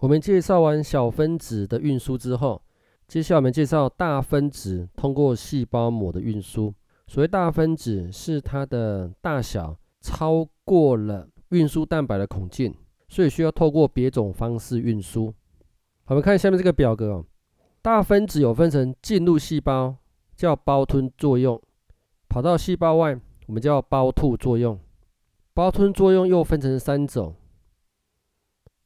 我们介绍完小分子的运输之后，接下来我们介绍大分子通过细胞膜的运输。所谓大分子，是它的大小超过了运输蛋白的孔径，所以需要透过别种方式运输。我们看下面这个表格哦，大分子有分成进入细胞叫胞吞作用，跑到细胞外我们叫胞吐作用。胞吞作用又分成三种。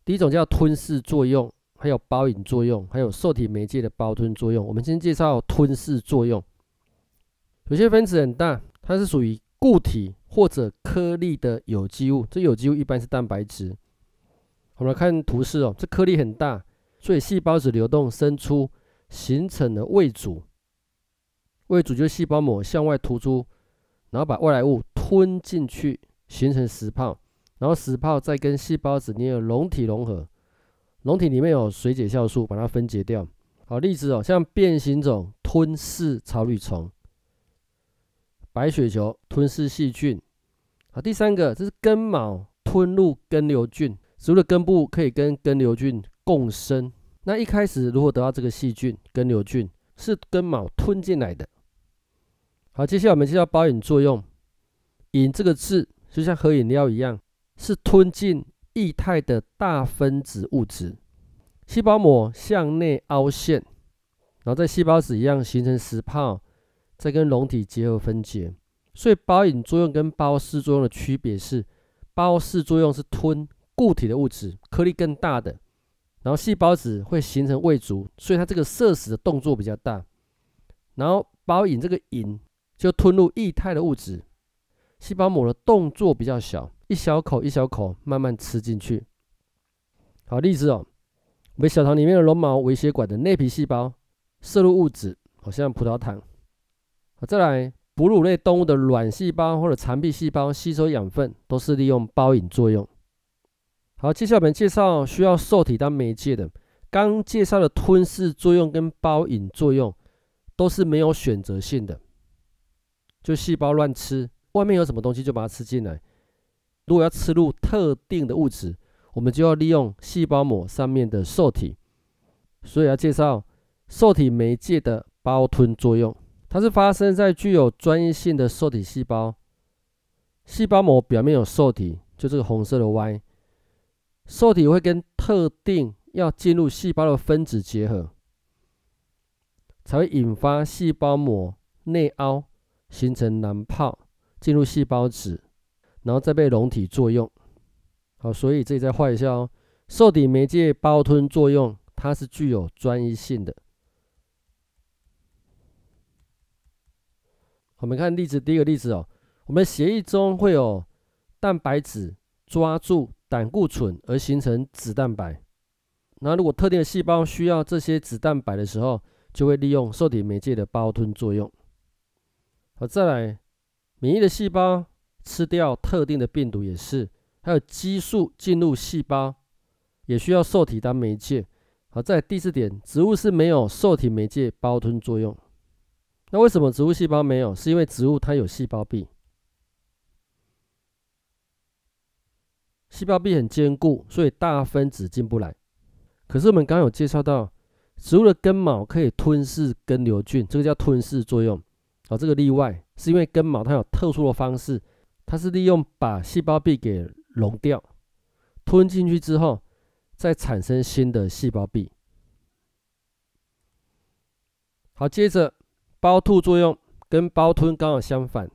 第一种叫吞噬作用，还有胞引作用，还有受体媒介的胞吞作用。我们先介绍吞噬作用。有些分子很大，它是属于固体或者颗粒的有机物。这有机物一般是蛋白质。我们来看图示哦，这颗粒很大，所以细胞只流动伸出，形成了胃足。胃足就是细胞膜向外突出，然后把外来物吞进去，形成食泡。然后死泡再跟细胞质内的溶体融合，溶体里面有水解酵素，把它分解掉。好例子哦，像变形虫吞噬草履虫，白血球吞噬细菌。好，第三个，这是根毛吞入根瘤菌，植物的根部可以跟根瘤菌共生。那一开始如果得到这个细菌根瘤菌，是根毛吞进来的。好，接下来我们介绍包饮作用，饮这个字就像喝饮料一样。是吞进液态的大分子物质，细胞膜向内凹陷，然后在细胞质一样形成石泡，再跟溶体结合分解。所以包引作用跟包噬作用的区别是，包噬作用是吞固体的物质，颗粒更大的，然后细胞质会形成胃足，所以它这个摄食的动作比较大。然后包引这个引就吞入液态的物质，细胞膜的动作比较小。一小口一小口慢慢吃进去。好例子哦，微小肠里面的绒毛微血管的内皮细胞摄入物质，好像葡萄糖。好，再来哺乳类动物的卵细胞或者肠壁细胞吸收养分，都是利用包引作用。好，接下来我们介绍需要受体当媒介的。刚介绍的吞噬作用跟包引作用都是没有选择性的，就细胞乱吃，外面有什么东西就把它吃进来。如果要吃入特定的物质，我们就要利用细胞膜上面的受体。所以要介绍受体媒介的胞吞作用，它是发生在具有专业性的受体细胞。细胞膜表面有受体，就这个红色的 Y，受体会跟特定要进入细胞的分子结合，才会引发细胞膜内凹，形成囊泡进入细胞质。然后再被笼体作用，好，所以这里再画一下哦。受体媒介胞吞作用，它是具有专一性的。我们看例子，第一个例子哦，我们血液中会有蛋白质抓住胆固醇而形成脂蛋白。那如果特定的细胞需要这些脂蛋白的时候，就会利用受体媒介的胞吞作用。好，再来免疫的细胞。吃掉特定的病毒也是，还有激素进入细胞也需要受体当媒介。好，在第四点，植物是没有受体媒介包吞作用。那为什么植物细胞没有？是因为植物它有细胞壁，细胞壁很坚固，所以大分子进不来。可是我们刚刚有介绍到，植物的根毛可以吞噬根瘤菌，这个叫吞噬作用。好，这个例外是因为根毛它有特殊的方式。它是利用把细胞壁给溶掉，吞进去之后，再产生新的细胞壁。好，接着胞吐作用跟胞吞刚好相反。